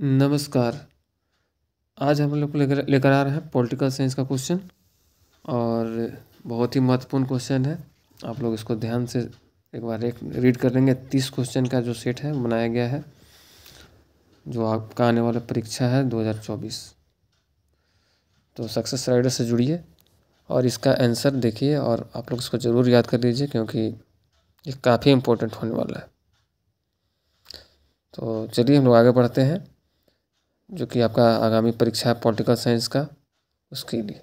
नमस्कार आज हम लोग लेकर लेकर आ रहे हैं पॉलिटिकल साइंस का क्वेश्चन और बहुत ही महत्वपूर्ण क्वेश्चन है आप लोग इसको ध्यान से एक बार एक रीड कर लेंगे तीस क्वेश्चन का जो सेट है बनाया गया है जो आपका आने वाला परीक्षा है 2024 तो सक्सेस राइडर से जुड़िए और इसका आंसर देखिए और आप लोग इसको ज़रूर याद कर लीजिए क्योंकि ये काफ़ी इम्पोर्टेंट होने वाला है तो चलिए हम लोग आगे बढ़ते हैं जो कि आपका आगामी परीक्षा है पॉलिटिकल साइंस का उसके लिए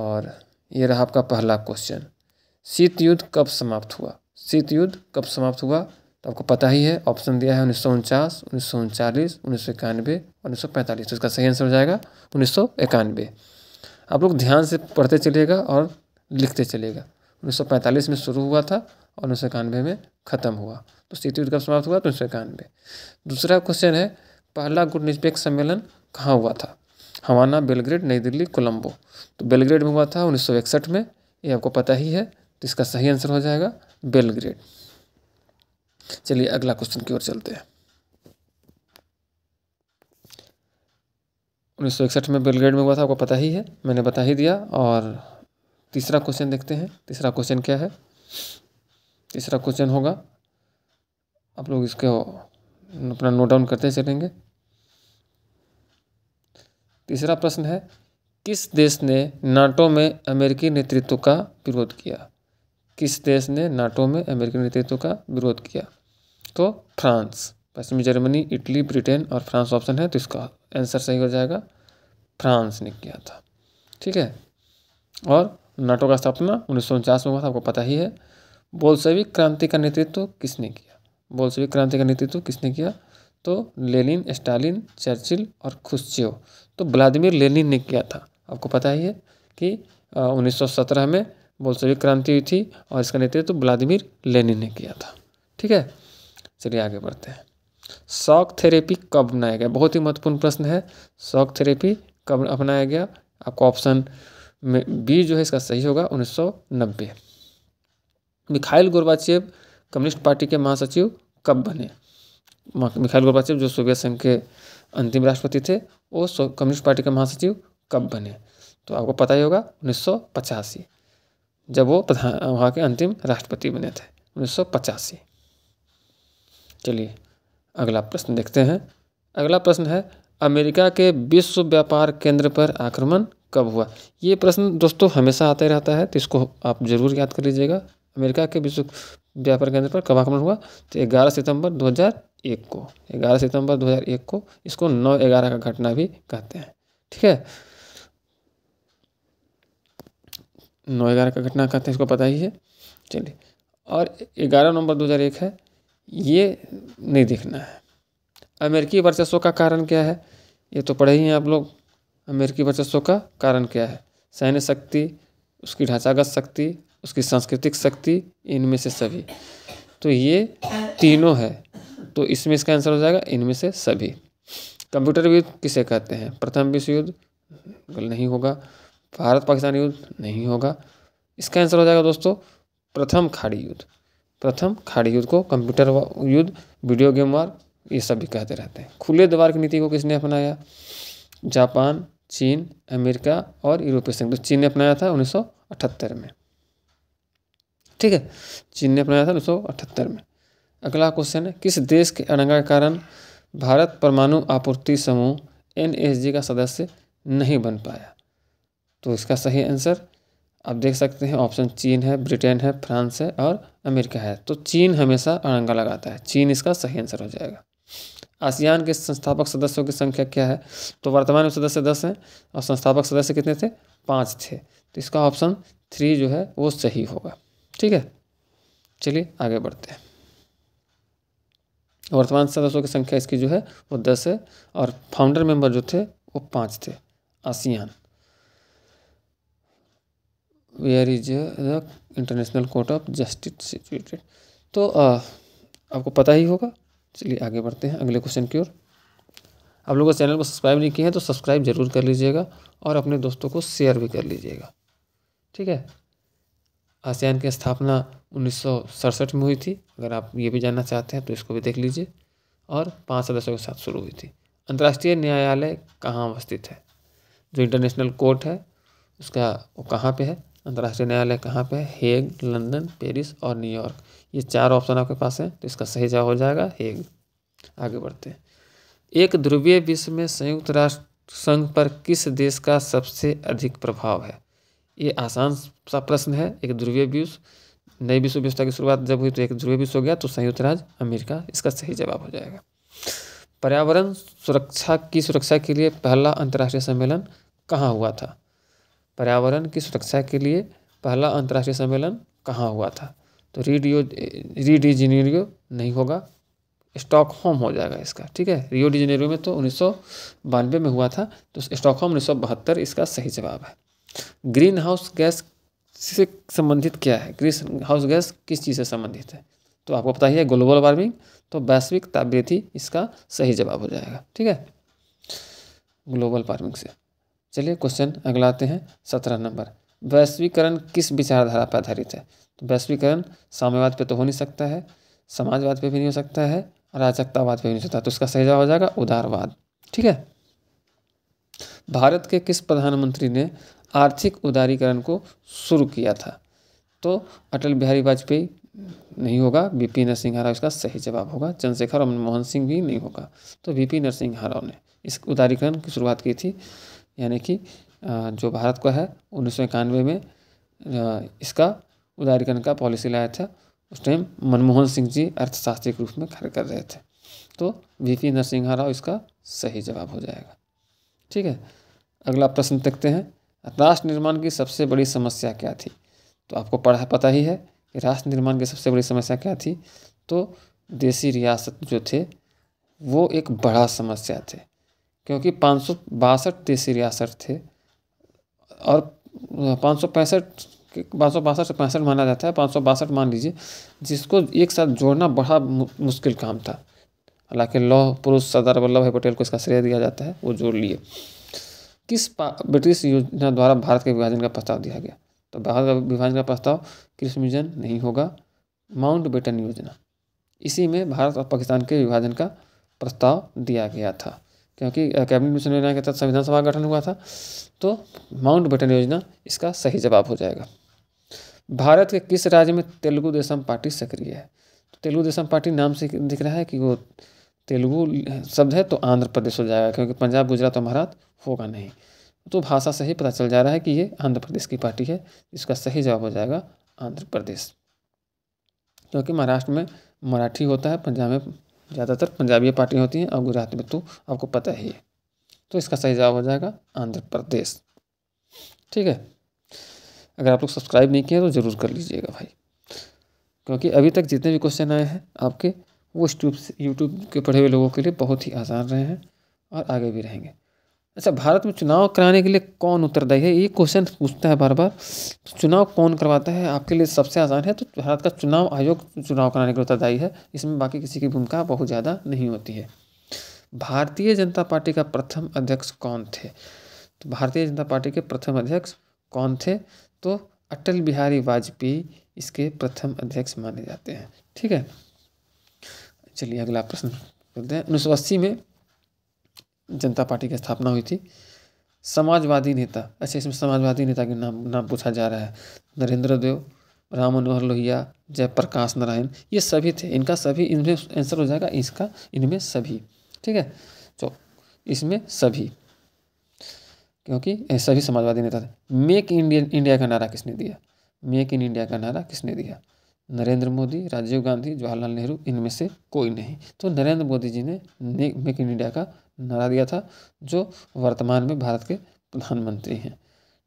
और ये रहा आपका पहला क्वेश्चन शीत युद्ध कब समाप्त हुआ शीत युद्ध कब समाप्त हुआ तो आपको पता ही है ऑप्शन दिया है उन्नीस सौ उनचास उन्नीस सौ उनचालीस उन्नीस सौ इक्यानवे उन्नीस सौ पैंतालीस तो इसका सही आंसर हो जाएगा उन्नीस सौ इक्यानवे आप लोग ध्यान से पढ़ते चलेगा और लिखते चलेगा उन्नीस सौ पैंतालीस में शुरू हुआ था और उन्नीस सौ इक्यानवे में ख़त्म हुआ तो शीत युद्ध कब समाप्त हुआ तो उन्नीस सौ इक्यानवे दूसरा क्वेश्चन है पहला गुड निरपेक्ष सम्मेलन कहाँ हुआ था हवाना बेलग्रेड नई दिल्ली कोलंबो तो बेलग्रेड में हुआ था उन्नीस में ये आपको पता ही है तो इसका सही आंसर हो जाएगा बेलग्रेड चलिए अगला क्वेश्चन की ओर चलते हैं उन्नीस में बेलग्रेड में हुआ था आपको पता ही है मैंने बता ही दिया और तीसरा क्वेश्चन देखते हैं तीसरा क्वेश्चन क्या है तीसरा क्वेश्चन होगा आप लोग इसको अपना नोट डाउन करते चलेंगे तीसरा प्रश्न है किस देश ने नाटो में अमेरिकी नेतृत्व का विरोध किया किस देश ने नाटो में अमेरिकी नेतृत्व का विरोध किया तो फ्रांस पश्चिमी जर्मनी इटली ब्रिटेन और फ्रांस ऑप्शन है तो इसका आंसर सही हो जाएगा फ्रांस ने किया था ठीक है और नाटो का स्थापना उन्नीस में हुआ था आपको पता ही है बोल्सविक क्रांति का नेतृत्व किसने किया बोल्सविक क्रांति का नेतृत्व किसने किया तो लेनिन स्टालिन चर्चिल और खुशचेव तो व्लादिमिर लेनिन ने किया था आपको पता ही है कि उन्नीस में बोल्सोविक क्रांति हुई थी और इसका नेतृत्व तो व्लादिमिर लेनिन ने किया था ठीक है चलिए आगे बढ़ते हैं शॉक थेरेपी कब अपनाया गया बहुत ही महत्वपूर्ण प्रश्न है शॉक थेरेपी कब अपनाया गया आपको ऑप्शन में बी जो है इसका सही होगा 1990 मिखाइल गोरबाचेव कम्युनिस्ट पार्टी के महासचिव कब बने मिखाइल गोरबाचेव जो सोवियत संघ के अंतिम राष्ट्रपति थे वो कम्युनिस्ट पार्टी के महासचिव कब बने तो आपको पता ही होगा उन्नीस जब वो प्रधान वहाँ के अंतिम राष्ट्रपति बने थे उन्नीस चलिए अगला प्रश्न देखते हैं अगला प्रश्न है अमेरिका के विश्व व्यापार केंद्र पर आक्रमण कब हुआ ये प्रश्न दोस्तों हमेशा आते रहता है तो इसको आप ज़रूर याद कर लीजिएगा अमेरिका के विश्व व्यापार केंद्र पर कब आक्रमण हुआ तो ग्यारह सितंबर 2001 को 11 सितंबर 2001 को इसको नौ ग्यारह का घटना भी कहते हैं ठीक है नौ ग्यारह का घटना कहते हैं इसको पता ही है चलिए और ग्यारह नवंबर 2001 है ये नहीं देखना है अमेरिकी वर्चस्व का कारण क्या है ये तो पढ़े ही हैं आप लोग अमेरिकी वर्चस्व का कारण क्या है सैन्य शक्ति उसकी ढांचागत शक्ति उसकी सांस्कृतिक शक्ति इनमें से सभी तो ये तीनों है तो इसमें इसका आंसर हो जाएगा इनमें से सभी कंप्यूटर युद्ध किसे कहते हैं प्रथम विश्व युद्ध नहीं होगा भारत पाकिस्तान युद्ध नहीं होगा इसका आंसर हो जाएगा दोस्तों प्रथम खाड़ी युद्ध प्रथम खाड़ी युद्ध को कंप्यूटर युद्ध वीडियो गेम वार ये सब भी कहते रहते हैं खुले द्वार की नीति को किसने अपनाया जापान चीन अमेरिका और यूरोपीय संघ तो चीन ने अपनाया था 1978 में ठीक है चीन ने अपनाया था उन्नीस में अगला क्वेश्चन है किस देश के अड़ंगा के कारण भारत परमाणु आपूर्ति समूह एन का सदस्य नहीं बन पाया तो इसका सही आंसर आप देख सकते हैं ऑप्शन चीन है ब्रिटेन है फ्रांस है और अमेरिका है तो चीन हमेशा अड़ंगा लगाता है चीन इसका सही आंसर हो जाएगा आसियान के संस्थापक सदस्यों की संख्या क्या है तो वर्तमान में सदस्य दस हैं और संस्थापक सदस्य कितने थे पाँच थे तो इसका ऑप्शन थ्री जो है वो सही होगा ठीक है चलिए आगे बढ़ते हैं वर्तमान सदस्यों की संख्या इसकी जो है वो दस है और फाउंडर मेंबर जो थे वो पाँच थे ASEAN where is the international court of justice situated तो आ, आपको पता ही होगा चलिए आगे बढ़ते हैं अगले क्वेश्चन की ओर आप लोगों चैनल को सब्सक्राइब नहीं किया है तो सब्सक्राइब जरूर कर लीजिएगा और अपने दोस्तों को शेयर भी कर लीजिएगा ठीक है आसियान की स्थापना उन्नीस में हुई थी अगर आप ये भी जानना चाहते हैं तो इसको भी देख लीजिए और पाँच सदस्यों के साथ शुरू हुई थी अंतर्राष्ट्रीय न्यायालय कहाँ अवस्थित है जो इंटरनेशनल कोर्ट है उसका वो कहाँ पे है अंतर्राष्ट्रीय न्यायालय कहाँ पे है हेग लंदन पेरिस और न्यूयॉर्क ये चार ऑप्शन आपके पास हैं तो इसका सही जवाब हो जाएगा हेग आगे बढ़ते हैं एक ध्रुवीय विश्व में संयुक्त राष्ट्र संघ पर किस देश का सबसे अधिक प्रभाव है ये आसान सा प्रश्न है एक ध्रुवीय विश्व नई विश्व व्यवस्था की शुरुआत जब हुई तो एक ध्रुवीय विश्व हो गया तो संयुक्त राज्य अमेरिका इसका सही जवाब हो जाएगा पर्यावरण सुरक्षा की सुरक्षा के लिए पहला अंतर्राष्ट्रीय सम्मेलन कहाँ हुआ था पर्यावरण की सुरक्षा के लिए पहला अंतर्राष्ट्रीय सम्मेलन कहाँ हुआ था तो रीडियो रीडिजीनियरियो नहीं होगा स्टॉक होम हो जाएगा इसका ठीक है रियो डी में तो उन्नीस में हुआ था तो स्टॉक उन्नीस इसका सही जवाब है ग्रीन हाउस गैस से संबंधित क्या है ग्रीन हाउस गैस किस चीज़ से संबंधित है तो आपको पता ही है ग्लोबल वार्मिंग तो वैश्विक तापवृद्धि इसका सही जवाब हो जाएगा ठीक है ग्लोबल वार्मिंग से चलिए क्वेश्चन अगला आते हैं सत्रह नंबर वैश्वीकरण किस विचारधारा पर आधारित है तो वैश्वीकरण साम्यवाद पे तो हो नहीं सकता है समाजवाद पे भी नहीं हो सकता है अराजकतावाद पे भी नहीं हो सकता तो इसका सही जवाब हो जाएगा उदारवाद ठीक है भारत के किस प्रधानमंत्री ने आर्थिक उदारीकरण को शुरू किया था तो अटल बिहारी वाजपेयी नहीं होगा बीपी नरसिंह राव इसका सही जवाब होगा चंद्रशेखर और मनमोहन सिंह भी नहीं होगा तो बीपी नरसिंह राव ने इस उदारीकरण की शुरुआत की थी यानी कि जो भारत का है उन्नीस में इसका उदारीकरण का पॉलिसी लाया था उस टाइम मनमोहन सिंह जी अर्थशास्त्री के रूप में खड़े कर रहे थे तो वी पी नरसिंहा राव इसका सही जवाब हो जाएगा ठीक है अगला प्रश्न देखते हैं राष्ट्र निर्माण की सबसे बड़ी समस्या क्या थी तो आपको पढ़ा पता ही है कि राष्ट्र निर्माण की सबसे बड़ी समस्या क्या थी तो देसी रियासत जो थे वो एक बड़ा समस्या थे क्योंकि पाँच देसी रियासत थे और पाँच पाँच सौ बासठ से पैंसठ माना जाता है पाँच सौ बासठ मान लीजिए जिसको एक साथ जोड़ना बड़ा मुश्किल काम था हालांकि लौह पुरुष सरदार वल्लभ भाई पटेल को इसका श्रेय दिया जाता है वो जोड़ लिए किस ब्रिटिश योजना द्वारा भारत के विभाजन का प्रस्ताव दिया गया तो भारत का विभाजन का प्रस्ताव क्रिसमिजन नहीं होगा माउंट बेटन योजना इसी में भारत और पाकिस्तान के विभाजन का प्रस्ताव दिया गया था क्योंकि कैबिनेट मिशन योजना के तहत संविधान सभा गठन हुआ था तो माउंट बेटन योजना इसका सही जवाब हो जाएगा भारत के किस राज्य में तेलुगु देशम पार्टी सक्रिय है तो तेलुगु देशम पार्टी नाम से दिख रहा है कि वो तेलुगु शब्द है तो आंध्र प्रदेश हो जाएगा क्योंकि पंजाब गुजरात और महाराष्ट्र होगा नहीं तो भाषा से ही पता चल जा रहा है कि ये आंध्र प्रदेश की पार्टी है इसका सही जवाब हो जाएगा आंध्र प्रदेश क्योंकि महाराष्ट्र में मराठी होता है पंजाब में ज़्यादातर पंजाबी पार्टी होती हैं और गुजरात में तो आपको पता ही है तो इसका सही जवाब हो जाएगा आंध्र प्रदेश ठीक है अगर आप लोग सब्सक्राइब नहीं किए तो ज़रूर कर लीजिएगा भाई क्योंकि अभी तक जितने भी क्वेश्चन आए हैं आपके वो यूट्यूब से यूट्यूब के पढ़े हुए लोगों के लिए बहुत ही आसान रहे हैं और आगे भी रहेंगे अच्छा भारत में चुनाव कराने के लिए कौन उत्तरदायी है ये क्वेश्चन पूछता है बार बार तो चुनाव कौन करवाता है आपके लिए सबसे आसान है तो भारत का चुनाव आयोग चुनाव कराने के लिए उत्तरदायी है इसमें बाकी किसी की भूमिका बहुत ज़्यादा नहीं होती है भारतीय जनता पार्टी का प्रथम अध्यक्ष कौन थे तो भारतीय जनता पार्टी के प्रथम अध्यक्ष कौन थे तो अटल बिहारी वाजपेयी इसके प्रथम अध्यक्ष माने जाते हैं ठीक है चलिए अगला प्रश्न चलते हैं उन्नीस सौ अस्सी में जनता पार्टी की स्थापना हुई थी समाजवादी नेता अच्छा इसमें समाजवादी नेता के नाम नाम पूछा जा रहा है नरेंद्र देव राम मनोहर लोहिया जयप्रकाश नारायण ये सभी थे इनका सभी इनमें आंसर हो जाएगा इसका इनमें सभी ठीक है तो इसमें सभी क्योंकि सभी समाजवादी नेता थे मेक इंडियन इंडिया का नारा किसने दिया मेक इन इंडिया का नारा किसने दिया नरेंद्र मोदी राजीव गांधी जवाहरलाल नेहरू इनमें से कोई नहीं तो नरेंद्र मोदी जी ने मेक इन इंडिया का नारा दिया था जो वर्तमान में भारत के प्रधानमंत्री हैं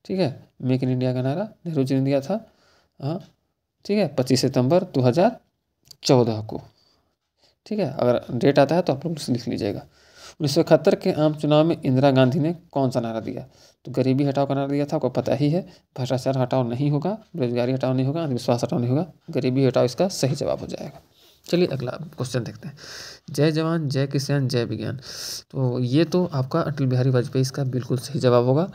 ठीक है मेक इन इंडिया का नारा नेहरू जी ने दिया था हाँ ठीक है पच्चीस सितंबर चौदह को ठीक है अगर डेट आता है तो आप लोग लिख लीजिएगा उन्नीस सौ इकहत्तर के आम चुनाव में इंदिरा गांधी ने कौन सा नारा दिया तो गरीबी हटाओ का नारा दिया था आपको पता ही है भ्रष्टाचार हटाओ नहीं होगा बेरोजगारी हटाओ नहीं होगा अंधविश्वास हटाओ नहीं होगा गरीबी हटाओ इसका सही जवाब हो जाएगा चलिए अगला क्वेश्चन देखते हैं जय जवान जय किसान जय विज्ञान तो ये तो आपका अटल बिहारी वाजपेयी इसका बिल्कुल सही जवाब होगा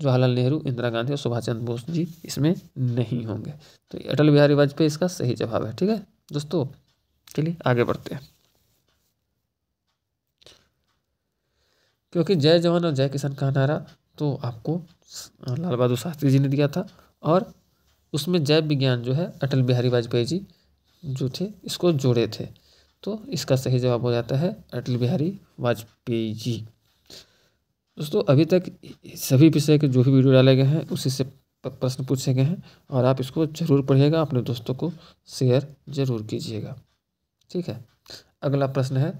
जवाहरलाल नेहरू इंदिरा गांधी और सुभाष चंद्र बोस जी इसमें नहीं होंगे तो अटल बिहारी वाजपेयी इसका सही जवाब है ठीक है दोस्तों चलिए आगे बढ़ते हैं क्योंकि जय जवान और जय किसान का नारा तो आपको लाल बहादुर शास्त्री जी ने दिया था और उसमें जय विज्ञान जो है अटल बिहारी वाजपेयी जी जो थे इसको जोड़े थे तो इसका सही जवाब हो जाता है अटल बिहारी वाजपेयी जी दोस्तों अभी तक सभी विषय के जो भी वीडियो डाले गए हैं उसी से प्रश्न पूछे गए हैं और आप इसको जरूर पढ़िएगा अपने दोस्तों को शेयर जरूर कीजिएगा ठीक है अगला प्रश्न है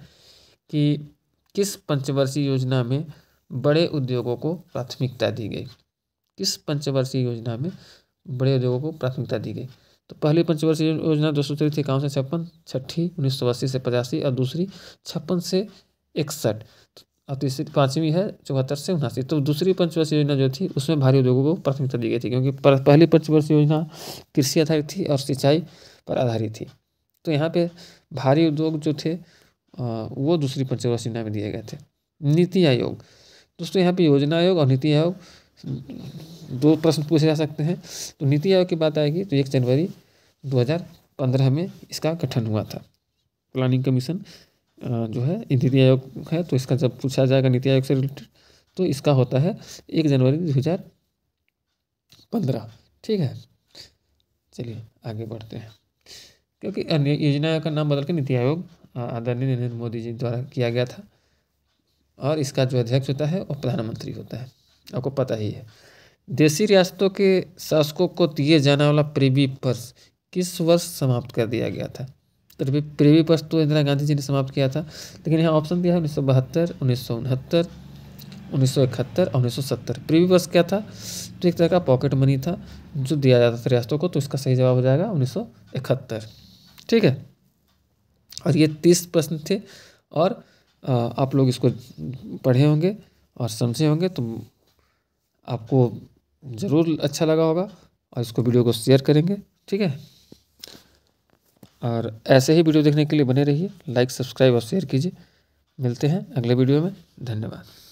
कि किस पंचवर्षीय योजना में बड़े उद्योगों को प्राथमिकता दी गई किस पंचवर्षीय योजना में बड़े उद्योगों को प्राथमिकता दी गई तो पहली पंचवर्षीय योजना दो सौ थी इक्यावन से छप्पन छठी उन्नीस सौ अस्सी से पचासी और दूसरी छप्पन से इकसठ और तीसरी पाँचवीं है चौहत्तर से उनासी तो दूसरी पंचवर्षीय योजना जो थी उसमें भारी उद्योगों को प्राथमिकता दी गई थी क्योंकि पहली पंचवर्षीय योजना कृषि आधारित थी और सिंचाई पर आधारित थी तो यहाँ पे भारी उद्योग जो थे वो दूसरी पंचवर्ष योजना में दिए गए थे नीति आयोग दोस्तों यहाँ पे योजना आयोग और नीति आयोग दो प्रश्न पूछे जा सकते हैं तो नीति आयोग की बात आएगी तो एक जनवरी 2015 में इसका गठन हुआ था प्लानिंग कमीशन जो है नीति आयोग है तो इसका जब पूछा जाएगा नीति आयोग से रिलेटेड तो इसका होता है एक जनवरी दो हज़ार पंद्रह ठीक है चलिए आगे बढ़ते हैं क्योंकि योजना आयोग का नाम बदल के नीति आयोग आदरणीय नरेंद्र मोदी जी द्वारा किया गया था और इसका जो अध्यक्ष होता है वो प्रधानमंत्री होता है आपको पता ही है देसी रियासतों के शासकों को दिए जाने वाला प्रीवी पर्स किस वर्ष समाप्त कर दिया गया था तो प्रीवी पर्स तो इंदिरा गांधी जी ने समाप्त किया था लेकिन यहाँ ऑप्शन दिया है उन्नीस सौ बहत्तर उन्नीस सौ उनहत्तर उन्नीस सौ इकहत्तर और उन्नीस सौ सत्तर प्रीवी पर्स क्या था तो एक तरह का पॉकेट मनी था जो दिया जाता था रियासतों को तो इसका सही जवाब हो जाएगा उन्नीस सौ इकहत्तर ठीक है और ये तीस प्रश्न थे और आप लोग इसको पढ़े होंगे और समझे होंगे तो आपको ज़रूर अच्छा लगा होगा और इसको वीडियो को शेयर करेंगे ठीक है और ऐसे ही वीडियो देखने के लिए बने रहिए लाइक सब्सक्राइब और शेयर कीजिए मिलते हैं अगले वीडियो में धन्यवाद